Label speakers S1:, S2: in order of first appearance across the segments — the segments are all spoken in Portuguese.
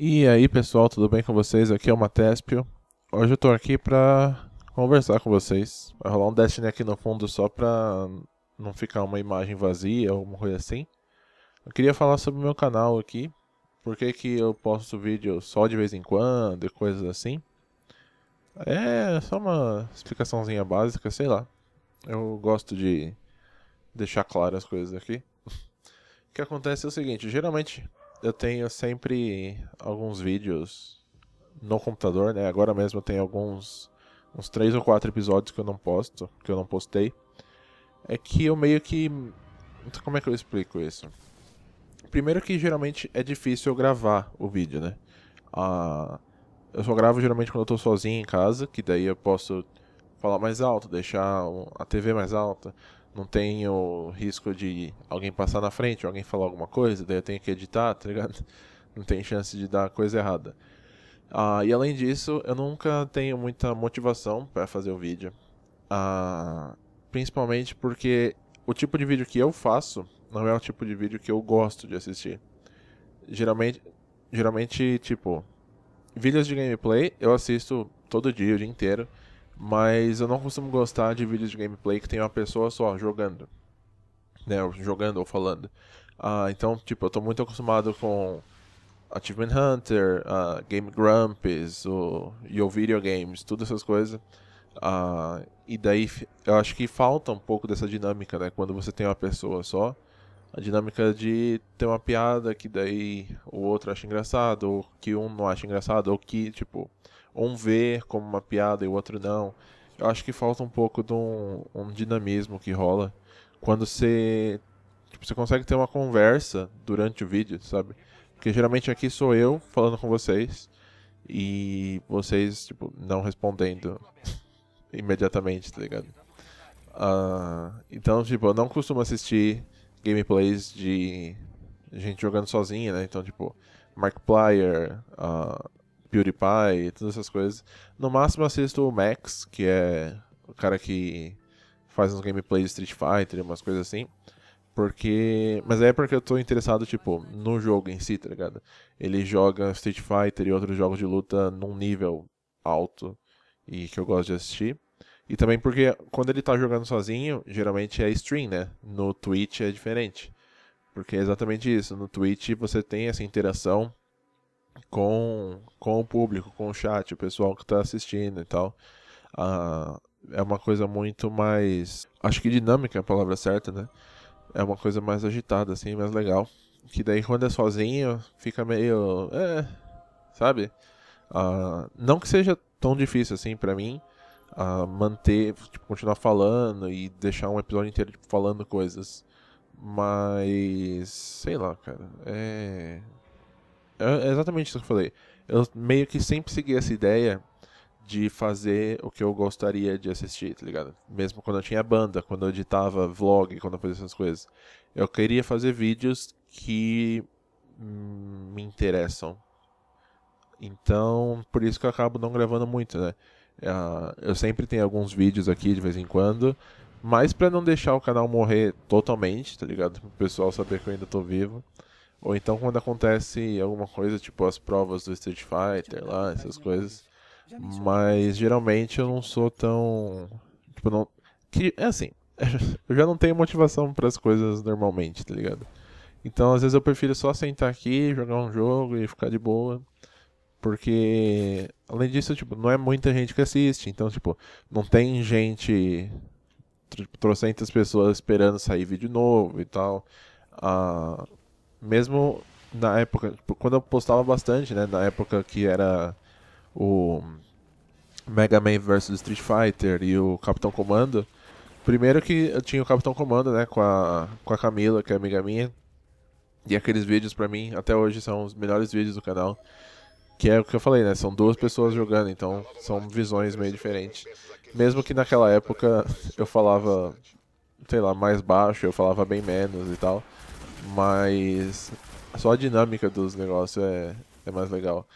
S1: E aí pessoal, tudo bem com vocês? Aqui é o Matespio. Hoje eu tô aqui pra conversar com vocês. Vai rolar um Destiny aqui no fundo só pra não ficar uma imagem vazia alguma coisa assim. Eu queria falar sobre o meu canal aqui. Por que, que eu posto vídeo só de vez em quando e coisas assim. É só uma explicaçãozinha básica, sei lá. Eu gosto de deixar claras as coisas aqui. O que acontece é o seguinte, geralmente eu tenho sempre alguns vídeos no computador, né? Agora mesmo eu tenho alguns uns três ou quatro episódios que eu não posto, que eu não postei. É que eu meio que então como é que eu explico isso? Primeiro que geralmente é difícil eu gravar o vídeo, né? Ah, eu só gravo geralmente quando eu tô sozinho em casa, que daí eu posso falar mais alto, deixar a TV mais alta, não tenho risco de alguém passar na frente, alguém falar alguma coisa, daí eu tenho que editar, tá ligado? Não tem chance de dar coisa errada. Ah, e além disso, eu nunca tenho muita motivação para fazer o vídeo. Ah, principalmente porque o tipo de vídeo que eu faço não é o tipo de vídeo que eu gosto de assistir. Geralmente, geralmente tipo, vídeos de gameplay eu assisto todo dia, o dia inteiro. Mas eu não costumo gostar de vídeos de gameplay que tem uma pessoa só jogando. Né, jogando ou falando. Ah, então, tipo, eu tô muito acostumado com Achievement Hunter, uh, Game Grumps, o Yo Video Games, todas essas coisas. Uh, ah, e daí eu acho que falta um pouco dessa dinâmica, né? Quando você tem uma pessoa só, a dinâmica de ter uma piada que daí o outro acha engraçado, ou que um não acha engraçado, ou que, tipo, um vê como uma piada e o outro não. Eu acho que falta um pouco de um, um dinamismo que rola quando você tipo, você consegue ter uma conversa durante o vídeo, sabe? Porque geralmente aqui sou eu falando com vocês e vocês tipo não respondendo imediatamente, tá ligado? Uh, então, tipo, eu não costumo assistir gameplays de gente jogando sozinha, né? Então, tipo, Markiplier, uh, PewDiePie, todas essas coisas. No máximo assisto o Max, que é o cara que faz uns gameplays de Street Fighter, umas coisas assim. Porque. Mas é porque eu tô interessado, tipo, no jogo em si, tá ligado? Ele joga Street Fighter e outros jogos de luta num nível alto e que eu gosto de assistir. E também porque quando ele tá jogando sozinho, geralmente é stream, né? No Twitch é diferente. Porque é exatamente isso. No Twitch você tem essa interação com, com o público, com o chat, o pessoal que está assistindo e tal. Ah, é uma coisa muito mais. Acho que dinâmica é a palavra certa, né? É uma coisa mais agitada, assim, mais legal. Que daí quando é sozinho, fica meio. É. Sabe? Ah, não que seja tão difícil assim para mim ah, manter, tipo, continuar falando e deixar um episódio inteiro tipo, falando coisas. Mas. Sei lá, cara. É é exatamente isso que eu falei. Eu meio que sempre segui essa ideia de fazer o que eu gostaria de assistir, tá ligado? Mesmo quando eu tinha banda, quando eu editava vlog, quando eu fazia essas coisas. Eu queria fazer vídeos que hum, me interessam. Então, por isso que eu acabo não gravando muito, né? Ah, eu sempre tenho alguns vídeos aqui de vez em quando, mas para não deixar o canal morrer totalmente, tá ligado? Pro pessoal saber que eu ainda tô vivo. Ou então quando acontece alguma coisa, tipo as provas do Street Fighter lá, essas coisas. Mas geralmente eu não sou tão. Tipo, não. Que, é assim, eu já não tenho motivação para as coisas normalmente, tá ligado? Então às vezes eu prefiro só sentar aqui, jogar um jogo e ficar de boa. Porque, além disso, tipo, não é muita gente que assiste. Então, tipo, não tem gente. Tipo, trocentas pessoas esperando sair vídeo novo e tal. Ah, mesmo na época, tipo, quando eu postava bastante, né, na época que era o Mega Man vs Street Fighter e o Capitão Comando, primeiro que eu tinha o Capitão Comando, né, com a, com a Camila, que é amiga minha, e aqueles vídeos pra mim, até hoje, são os melhores vídeos do canal, que é o que eu falei, né, são duas pessoas jogando, então são visões meio diferentes. Mesmo que naquela época eu falava, sei lá, mais baixo, eu falava bem menos e tal, mas só a dinâmica dos negócios é, é mais legal.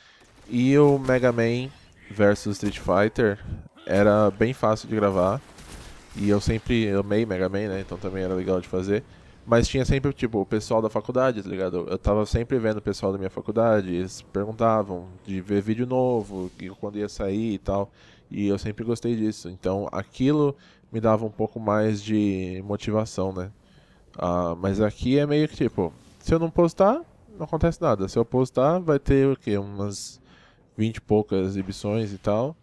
S1: E o Mega Man versus Street Fighter era bem fácil de gravar. E eu sempre amei Mega Man, né? Então também era legal de fazer. Mas tinha sempre, tipo, o pessoal da faculdade, tá ligado? Eu tava sempre vendo o pessoal da minha faculdade, eles perguntavam de ver vídeo novo, quando ia sair e tal. E eu sempre gostei disso. Então aquilo me dava um pouco mais de motivação, né? Ah, mas aqui é meio que tipo, se eu não postar, não acontece nada. Se eu postar, vai ter o quê? Umas 20 e poucas exibições e tal.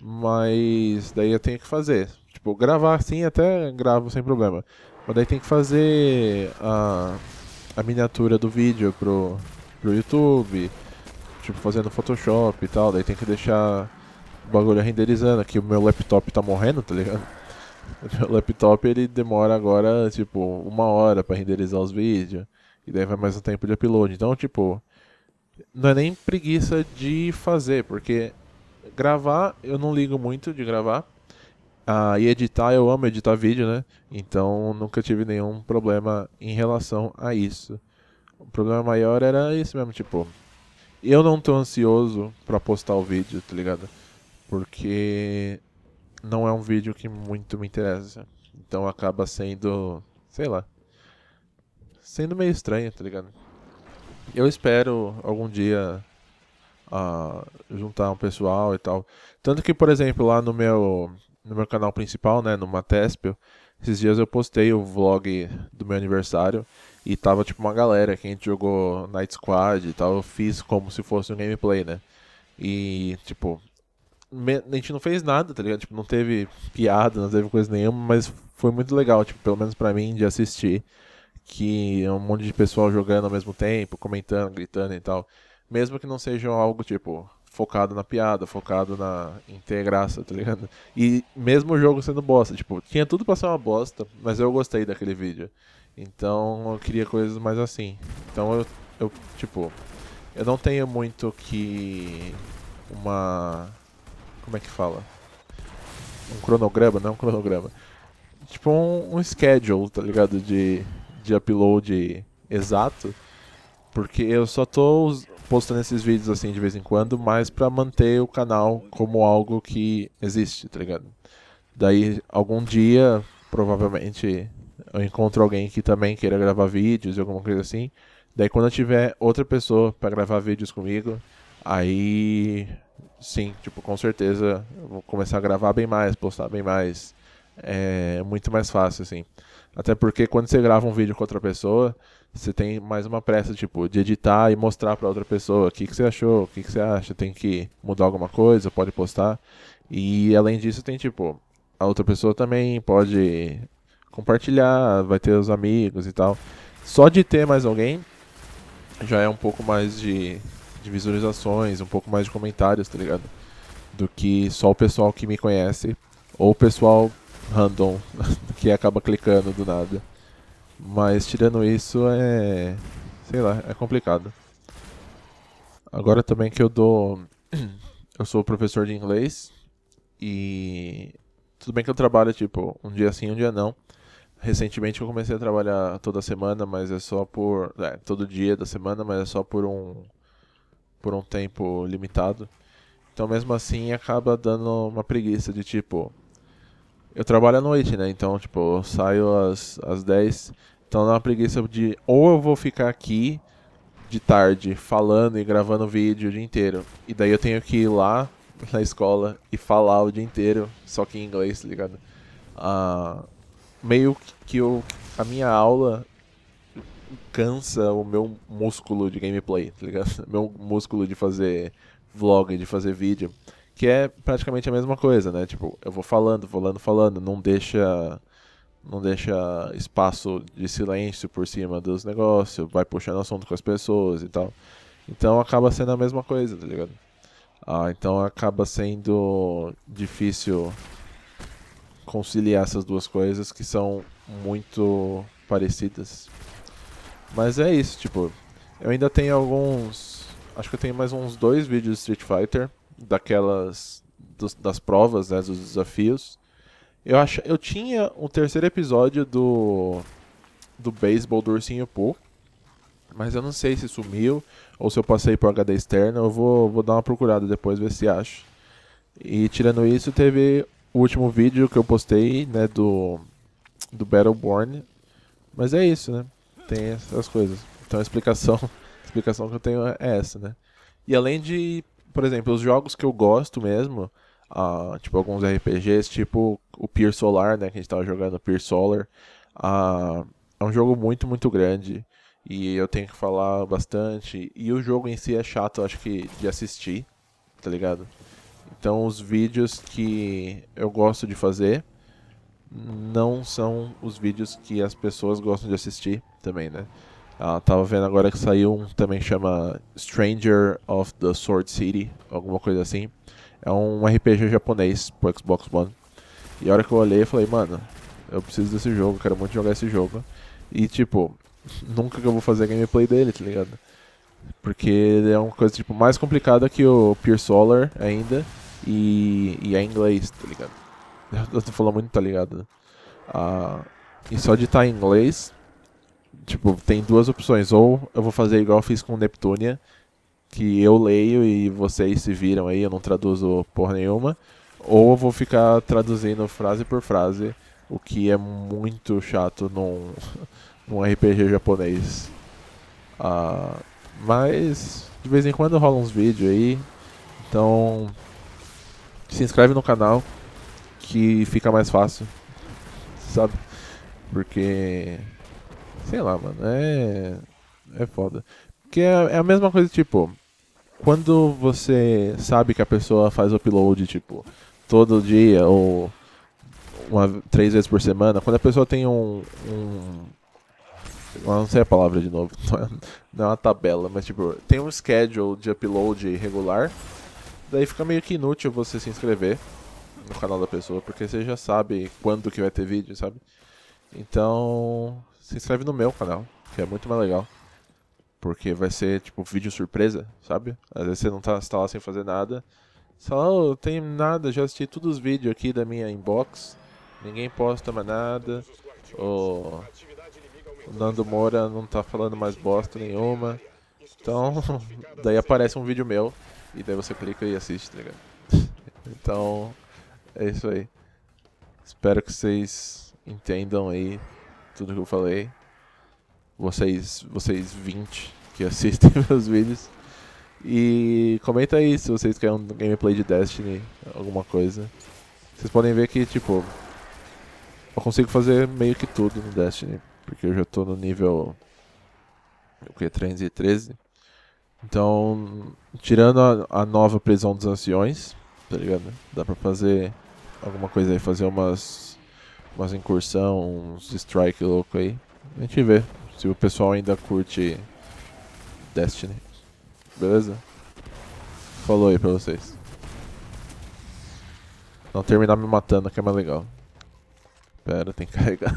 S1: Mas daí eu tenho que fazer. Tipo, gravar sim até gravo sem problema. Mas daí tem que fazer a, a miniatura do vídeo pro, pro YouTube. Tipo, fazendo Photoshop e tal. Daí tem que deixar o bagulho renderizando. Aqui o meu laptop tá morrendo, tá ligado? O laptop ele demora agora, tipo, uma hora para renderizar os vídeos. E daí vai mais um tempo de upload. Então, tipo, não é nem preguiça de fazer, porque gravar eu não ligo muito de gravar. Ah, e editar, eu amo editar vídeo, né? Então nunca tive nenhum problema em relação a isso. O problema maior era isso mesmo, tipo, eu não tô ansioso para postar o vídeo, tá ligado? Porque não é um vídeo que muito me interessa. Então acaba sendo, sei lá, sendo meio estranho, tá ligado? Eu espero algum dia uh, juntar um pessoal e tal. Tanto que, por exemplo, lá no meu, no meu canal principal, né, no Matespio, esses dias eu postei o vlog do meu aniversário e tava tipo uma galera que a gente jogou Night Squad e tal. Eu fiz como se fosse um gameplay, né? E, tipo, a gente não fez nada, tá ligado? Tipo, não teve piada, não teve coisa nenhuma, mas foi muito legal, tipo, pelo menos para mim de assistir que é um monte de pessoal jogando ao mesmo tempo, comentando, gritando e tal, mesmo que não seja algo tipo focado na piada, focado na em graça, tá ligado? E mesmo o jogo sendo bosta, tipo, tinha tudo pra ser uma bosta, mas eu gostei daquele vídeo. Então eu queria coisas mais assim. Então eu, eu tipo, eu não tenho muito que uma como é que fala? Um cronograma, não um cronograma. Tipo um, um schedule, tá ligado? De, de upload exato. Porque eu só tô postando esses vídeos assim de vez em quando, mas para manter o canal como algo que existe, tá ligado? Daí algum dia, provavelmente, eu encontro alguém que também queira gravar vídeos e alguma coisa assim. Daí quando eu tiver outra pessoa para gravar vídeos comigo, aí sim, tipo, com certeza vou começar a gravar bem mais, postar bem mais. É muito mais fácil, assim. Até porque quando você grava um vídeo com outra pessoa, você tem mais uma pressa, tipo, de editar e mostrar para outra pessoa o que, que você achou, o que, que você acha, tem que mudar alguma coisa, pode postar. E além disso, tem, tipo, a outra pessoa também pode compartilhar, vai ter os amigos e tal. Só de ter mais alguém já é um pouco mais de de visualizações, um pouco mais de comentários, tá ligado? Do que só o pessoal que me conhece ou o pessoal random que acaba clicando do nada. Mas tirando isso é. sei lá, é complicado. Agora também que eu dou. Eu sou professor de inglês e. Tudo bem que eu trabalho tipo um dia sim, um dia não. Recentemente eu comecei a trabalhar toda semana, mas é só por. É, todo dia da semana, mas é só por um por um tempo limitado. Então, mesmo assim, acaba dando uma preguiça de tipo. Eu trabalho à noite, né? Então, tipo, eu saio às, às 10. Então dá uma preguiça de. Ou eu vou ficar aqui de tarde falando e gravando vídeo o dia inteiro. E daí eu tenho que ir lá na escola e falar o dia inteiro, só que em inglês, tá ligado? Ah, meio que eu, a minha aula cansa o meu músculo de gameplay, tá ligado? Meu músculo de fazer vlog, de fazer vídeo. Que é praticamente a mesma coisa, né? Tipo, eu vou falando, falando, falando, não deixa. Não deixa espaço de silêncio por cima dos negócios, vai puxando assunto com as pessoas e tal. Então acaba sendo a mesma coisa, tá ligado? Ah, então acaba sendo difícil conciliar essas duas coisas que são muito parecidas. Mas é isso, tipo, eu ainda tenho alguns. Acho que eu tenho mais uns dois vídeos de Street Fighter, daquelas. Dos, das provas, né? Dos desafios. Eu, acho eu tinha um terceiro episódio do. do beisebol do Ursinho Poo. Mas eu não sei se sumiu ou se eu passei por HD externo. Eu vou, vou dar uma procurada depois, ver se acho. E tirando isso, teve o último vídeo que eu postei, né? Do. Do Battleborn. Mas é isso, né? tem essas coisas. Então a explicação, a explicação que eu tenho é essa, né? E além de, por exemplo, os jogos que eu gosto mesmo, uh, tipo alguns RPGs, tipo o Pier Solar, né? Que a gente tava jogando, Pier Solar. Uh, é um jogo muito, muito grande. E eu tenho que falar bastante. E o jogo em si é chato, acho que, de assistir, tá ligado? Então os vídeos que eu gosto de fazer não são os vídeos que as pessoas gostam de assistir também, né? Ah, tava vendo agora que saiu um também chama Stranger of the Sword City, alguma coisa assim. É um RPG japonês pro Xbox One. E a hora que eu olhei, eu falei, mano, eu preciso desse jogo, quero muito jogar esse jogo. E tipo, nunca que eu vou fazer gameplay dele, tá ligado? Porque ele é uma coisa tipo mais complicada que o Pure Solar ainda e, e é em inglês, tá ligado? Eu tô falando muito, tá ligado? Ah, e só de estar tá em inglês, tipo, tem duas opções. Ou eu vou fazer igual eu fiz com Neptunia, que eu leio e vocês se viram aí, eu não traduzo porra nenhuma. Ou eu vou ficar traduzindo frase por frase, o que é muito chato num, num RPG japonês. Ah, mas de vez em quando rola uns vídeos aí. Então se inscreve no canal, que fica mais fácil, sabe? Porque, sei lá, mano, é, é foda. Porque é, é, a mesma coisa, tipo, quando você sabe que a pessoa faz upload, tipo, todo dia ou uma, três vezes por semana, quando a pessoa tem um, um não sei a palavra de novo, é, não é uma tabela, mas tipo, tem um schedule de upload regular, daí fica meio que inútil você se inscrever, no canal da pessoa, porque você já sabe quando que vai ter vídeo, sabe? Então, se inscreve no meu canal, que é muito mais legal. Porque vai ser, tipo, vídeo surpresa, sabe? Às vezes você não tá, você tá lá sem fazer nada. Só, oh, tem nada, já assisti todos os vídeos aqui da minha inbox. Ninguém posta mais nada. O, o Nando Moura não tá falando mais bosta nenhuma. Então, daí aparece um vídeo meu. E daí você clica e assiste, tá ligado? então, é isso aí. Espero que vocês entendam aí tudo que eu falei. Vocês, vocês 20 que assistem meus vídeos. E comenta aí se vocês querem um gameplay de Destiny, alguma coisa. Vocês podem ver que, tipo, eu consigo fazer meio que tudo no Destiny, porque eu já tô no nível o que 313. Então, tirando a, a nova prisão dos anciões, tá ligado? Dá pra fazer alguma coisa aí, fazer umas, umas incursão, uns strike louco aí. A gente vê se o pessoal ainda curte Destiny. Beleza? Falou aí pra vocês. Não terminar me matando que é mais legal. Pera, tem que carregar.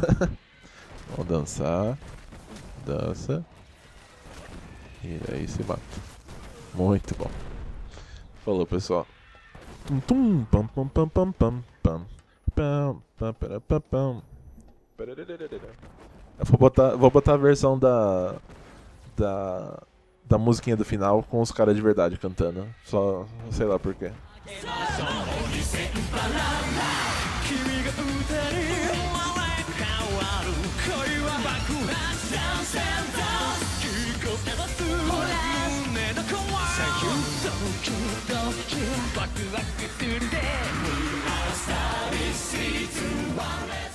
S1: Vamos dançar. Dança. E aí se mata. Muito bom. Falou, pessoal. Tum, tum, pam, pam, pam, pam, pam. Eu vou botar, vou botar a versão da da da musiquinha do final com os caras de verdade cantando. Só sei lá por quê. ワクワクするで We are service season 1